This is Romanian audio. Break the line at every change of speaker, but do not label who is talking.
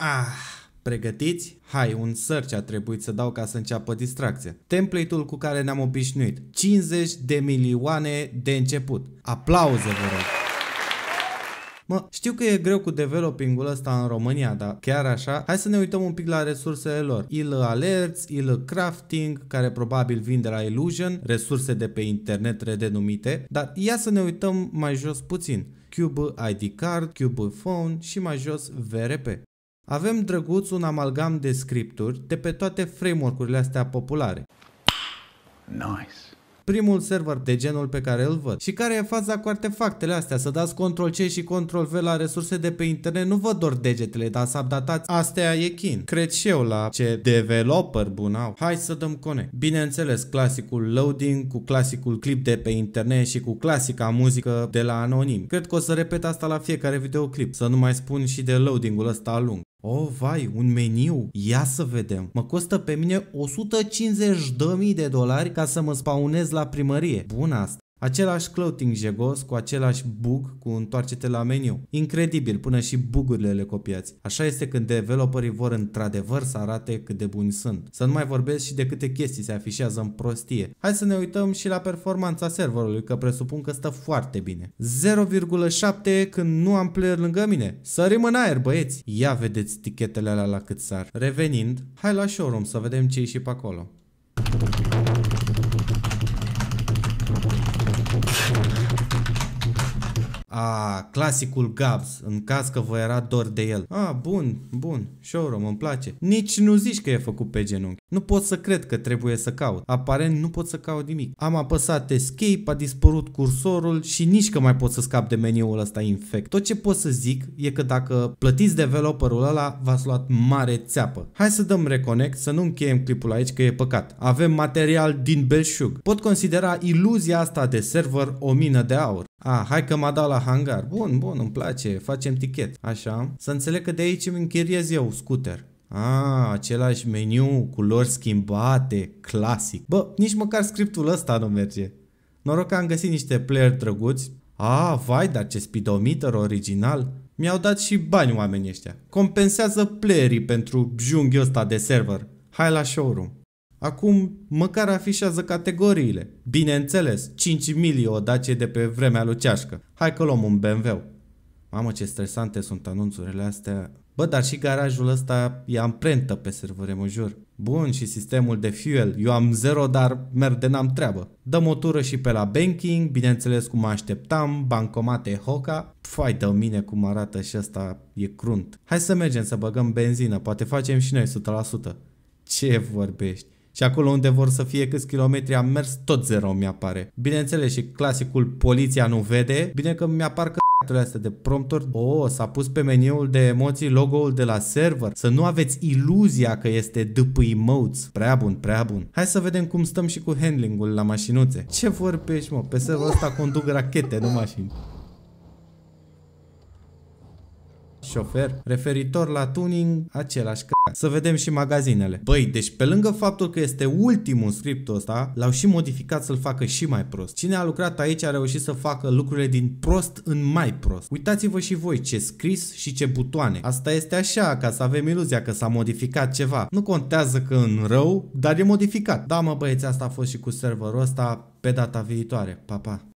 Ah, Pregătiți? Hai, un search a trebuit să dau ca să înceapă distracția. Template-ul cu care ne-am obișnuit. 50 de milioane de început. Aplauze, vă rog! Mă, știu că e greu cu developing-ul ăsta în România, dar chiar așa, hai să ne uităm un pic la resursele lor. Il Alerts, Il Crafting, care probabil vin de la Illusion, resurse de pe internet redenumite, dar ia să ne uităm mai jos puțin. Cube ID Card, Cube Phone și mai jos VRP. Avem drăguț un amalgam de scripturi de pe toate framework-urile astea populare. Nice. Primul server de genul pe care îl văd. Și care e faza cu artefactele astea? Să dați Ctrl C și Ctrl V la resurse de pe internet? Nu văd doar degetele, dar să updatați. Astea e chin. Cred și eu la ce developer bun au. Hai să dăm cone. Bineînțeles, clasicul loading cu clasicul clip de pe internet și cu clasica muzică de la anonim. Cred că o să repet asta la fiecare videoclip, să nu mai spun și de loading-ul ăsta lung. O, oh, vai, un meniu, ia să vedem. Mă costă pe mine 150.000 de dolari ca să mă spaunez la primărie. Bun asta. Același clothing jegos cu același bug cu întoarce-te la meniu. Incredibil, până și bugurile le copiați. Așa este când developerii vor într-adevăr să arate cât de buni sunt. Să nu mai vorbesc și de câte chestii se afișează în prostie. Hai să ne uităm și la performanța serverului, că presupun că stă foarte bine. 0,7 când nu am player lângă mine. Sărim în aer, băieți! Ia vedeți tichetele alea la cât sar. Revenind, hai la showroom să vedem ce e și pe acolo. A, clasicul Gabs, în caz că vă era dor de el. A, bun, bun, showroom, îmi place. Nici nu zici că e făcut pe genunchi. Nu pot să cred că trebuie să caut. Aparent nu pot să caut nimic. Am apăsat escape, a dispărut cursorul și nici că mai pot să scap de meniul ăsta infect. Tot ce pot să zic e că dacă plătiți developerul ăla, v-ați luat mare țeapă. Hai să dăm reconnect, să nu încheiem clipul aici că e păcat. Avem material din belșug. Pot considera iluzia asta de server o mină de aur. A, ah, hai că m-a dat la hangar. Bun, bun, îmi place, facem tichet. Așa. Să înțeleg că de aici îmi închiriez eu scooter. A, ah, același meniu, culori schimbate, clasic. Bă, nici măcar scriptul ăsta nu merge. Noroc că am găsit niște player drăguți. A, ah, vai, dar ce speedometer original. Mi-au dat și bani oamenii ăștia. Compensează playerii pentru junghiul ăsta de server. Hai la showroom. Acum măcar afișează categoriile. Bineînțeles, 5 mili o dace de pe vremea lui Ceașcă. Hai că luăm un BMW. Mamă ce stresante sunt anunțurile astea. Bă, dar și garajul ăsta e amprentă pe servere, mă jur. Bun, și sistemul de fuel. Eu am zero, dar merg de n-am treabă. Dăm o tură și pe la banking, bineînțeles cum așteptam, bancomate hoca. Fai de mine cum arată și ăsta e crunt. Hai să mergem să băgăm benzină, poate facem și noi 100%. Ce vorbești? Și acolo unde vor să fie câți kilometri am mers, tot zero mi-apare. Bineînțeles și clasicul poliția nu vede, bine că mi-apar că astea de promptor. O, oh, s-a pus pe meniul de emoții logo-ul de la server. Să nu aveți iluzia că este DP Emotes. Prea bun, prea bun. Hai să vedem cum stăm și cu handling-ul la mașinuțe. Ce vorbești, mă? Pe serverul ăsta conduc rachete, nu mașini. șofer, referitor la tuning, același c- să vedem și magazinele. Băi, deci pe lângă faptul că este ultimul scriptul ăsta, l-au și modificat să-l facă și mai prost. Cine a lucrat aici a reușit să facă lucrurile din prost în mai prost. Uitați-vă și voi ce scris și ce butoane. Asta este așa, ca să avem iluzia că s-a modificat ceva. Nu contează că în rău, dar e modificat. Da mă băieți, asta a fost și cu serverul ăsta pe data viitoare. Pa, pa!